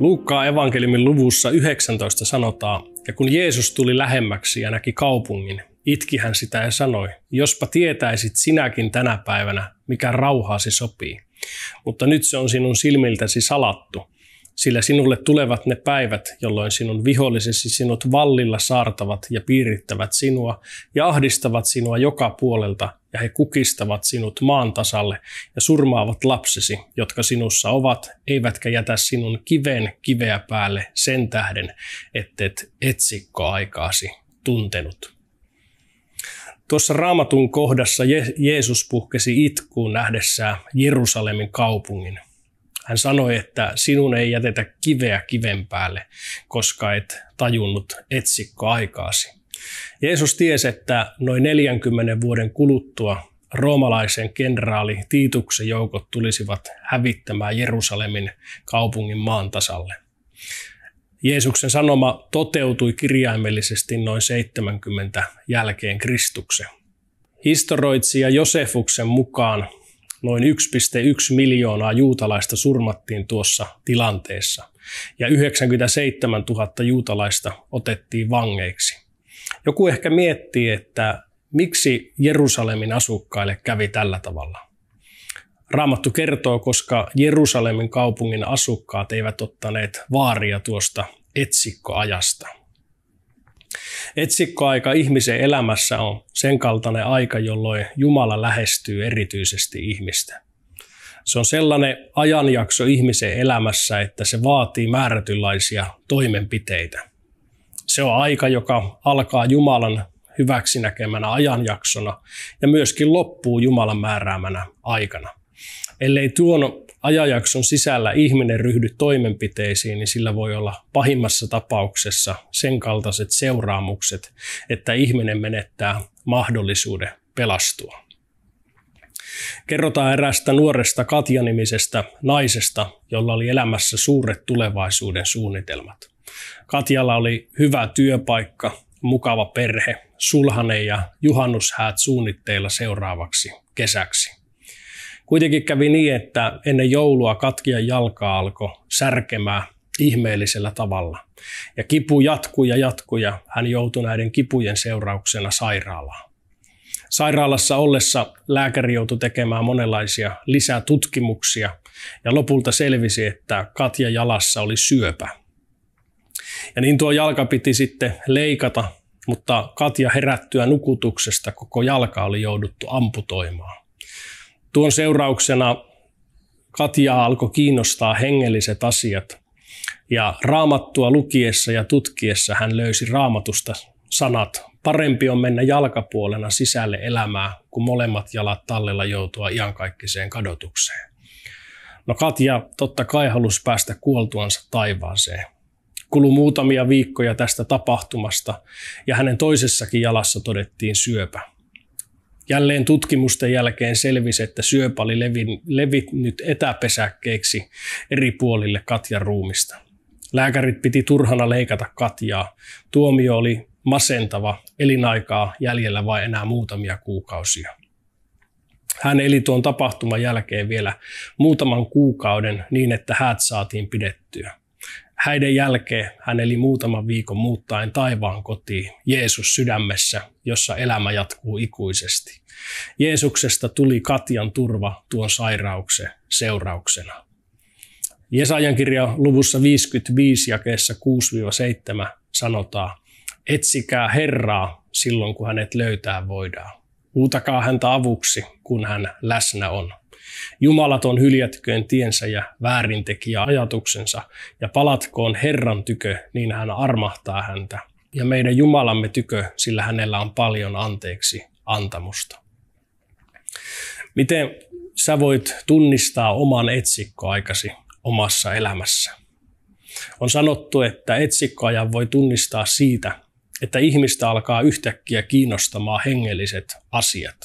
Luukkaa evankeliumin luvussa 19 sanotaan, ja kun Jeesus tuli lähemmäksi ja näki kaupungin, itki hän sitä ja sanoi, jospa tietäisit sinäkin tänä päivänä, mikä rauhaasi sopii. Mutta nyt se on sinun silmiltäsi salattu sillä sinulle tulevat ne päivät, jolloin sinun vihollisesi sinut vallilla saartavat ja piirittävät sinua ja ahdistavat sinua joka puolelta ja he kukistavat sinut maan tasalle ja surmaavat lapsesi, jotka sinussa ovat, eivätkä jätä sinun kiven kiveä päälle sen tähden, etsikko aikaasi tuntenut. Tuossa raamatun kohdassa Je- Jeesus puhkesi itkuun nähdessään Jerusalemin kaupungin – hän sanoi, että sinun ei jätetä kiveä kiven päälle, koska et tajunnut etsikko aikaasi. Jeesus tiesi, että noin 40 vuoden kuluttua roomalaisen kenraali Tiituksen joukot tulisivat hävittämään Jerusalemin kaupungin maan tasalle. Jeesuksen sanoma toteutui kirjaimellisesti noin 70 jälkeen Kristuksen. Historioitsija Josefuksen mukaan noin 1,1 miljoonaa juutalaista surmattiin tuossa tilanteessa ja 97 000 juutalaista otettiin vangeiksi. Joku ehkä miettii, että miksi Jerusalemin asukkaille kävi tällä tavalla. Raamattu kertoo, koska Jerusalemin kaupungin asukkaat eivät ottaneet vaaria tuosta etsikkoajasta – Etsikkoaika ihmisen elämässä on sen kaltainen aika, jolloin Jumala lähestyy erityisesti ihmistä. Se on sellainen ajanjakso ihmisen elämässä, että se vaatii määrätynlaisia toimenpiteitä. Se on aika, joka alkaa Jumalan hyväksinäkemänä ajanjaksona ja myöskin loppuu Jumalan määräämänä aikana ellei tuon ajajakson sisällä ihminen ryhdy toimenpiteisiin, niin sillä voi olla pahimmassa tapauksessa sen kaltaiset seuraamukset, että ihminen menettää mahdollisuuden pelastua. Kerrotaan erästä nuoresta Katja-nimisestä naisesta, jolla oli elämässä suuret tulevaisuuden suunnitelmat. Katjalla oli hyvä työpaikka, mukava perhe, sulhane ja juhannushäät suunnitteilla seuraavaksi kesäksi. Kuitenkin kävi niin, että ennen joulua katkia jalka alkoi särkemään ihmeellisellä tavalla. Ja kipu jatkui ja jatkui ja hän joutui näiden kipujen seurauksena sairaalaan. Sairaalassa ollessa lääkäri joutui tekemään monenlaisia lisätutkimuksia ja lopulta selvisi, että Katja jalassa oli syöpä. Ja niin tuo jalka piti sitten leikata, mutta Katja herättyä nukutuksesta koko jalka oli jouduttu amputoimaan. Tuon seurauksena Katja alkoi kiinnostaa hengelliset asiat. Ja raamattua lukiessa ja tutkiessa hän löysi raamatusta sanat. Parempi on mennä jalkapuolena sisälle elämää, kun molemmat jalat tallella joutua iankaikkiseen kadotukseen. No Katja totta kai halusi päästä kuoltuansa taivaaseen. Kulu muutamia viikkoja tästä tapahtumasta ja hänen toisessakin jalassa todettiin syöpä. Jälleen tutkimusten jälkeen selvisi, että syöpä oli levinnyt etäpesäkkeeksi eri puolille Katjan ruumista. Lääkärit piti turhana leikata Katjaa. Tuomio oli masentava, elinaikaa jäljellä vain enää muutamia kuukausia. Hän eli tuon tapahtuman jälkeen vielä muutaman kuukauden niin, että häät saatiin pidettyä. Häiden jälkeen hän eli muutaman viikon muuttaen taivaan kotiin, Jeesus sydämessä, jossa elämä jatkuu ikuisesti. Jeesuksesta tuli Katjan turva tuon sairauksen seurauksena. Jesajan kirja luvussa 55 jakeessa 6-7 sanotaan, etsikää Herraa silloin, kun hänet löytää voidaan. Huutakaa häntä avuksi, kun hän läsnä on. Jumalaton hyljätköön tiensä ja väärintekijä ajatuksensa ja palatkoon Herran tykö, niin hän armahtaa häntä. Ja meidän Jumalamme tykö, sillä hänellä on paljon anteeksi antamusta. Miten sä voit tunnistaa oman etsikkoaikasi omassa elämässä? On sanottu, että etsikkoajan voi tunnistaa siitä, että ihmistä alkaa yhtäkkiä kiinnostamaan hengelliset asiat.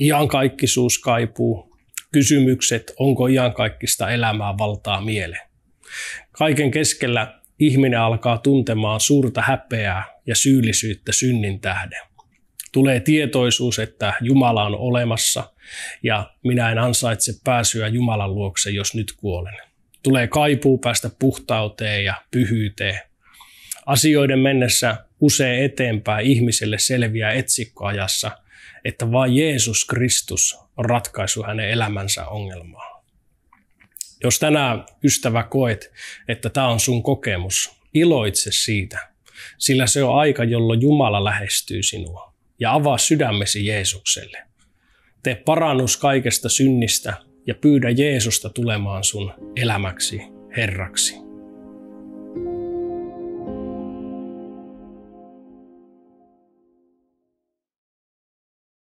Iankaikkisuus kaipuu, kysymykset, onko iankaikkista elämää valtaa mieleen. Kaiken keskellä ihminen alkaa tuntemaan suurta häpeää ja syyllisyyttä synnin tähden. Tulee tietoisuus, että Jumala on olemassa ja minä en ansaitse pääsyä Jumalan luokse, jos nyt kuolen. Tulee kaipuu päästä puhtauteen ja pyhyyteen. Asioiden mennessä usein eteenpäin ihmiselle selviää etsikkoajassa, että vain Jeesus Kristus on ratkaisu hänen elämänsä ongelmaa. Jos tänään ystävä koet, että tämä on sun kokemus, iloitse siitä, sillä se on aika, jolloin Jumala lähestyy sinua ja avaa sydämesi Jeesukselle. Tee parannus kaikesta synnistä ja pyydä Jeesusta tulemaan sun elämäksi Herraksi.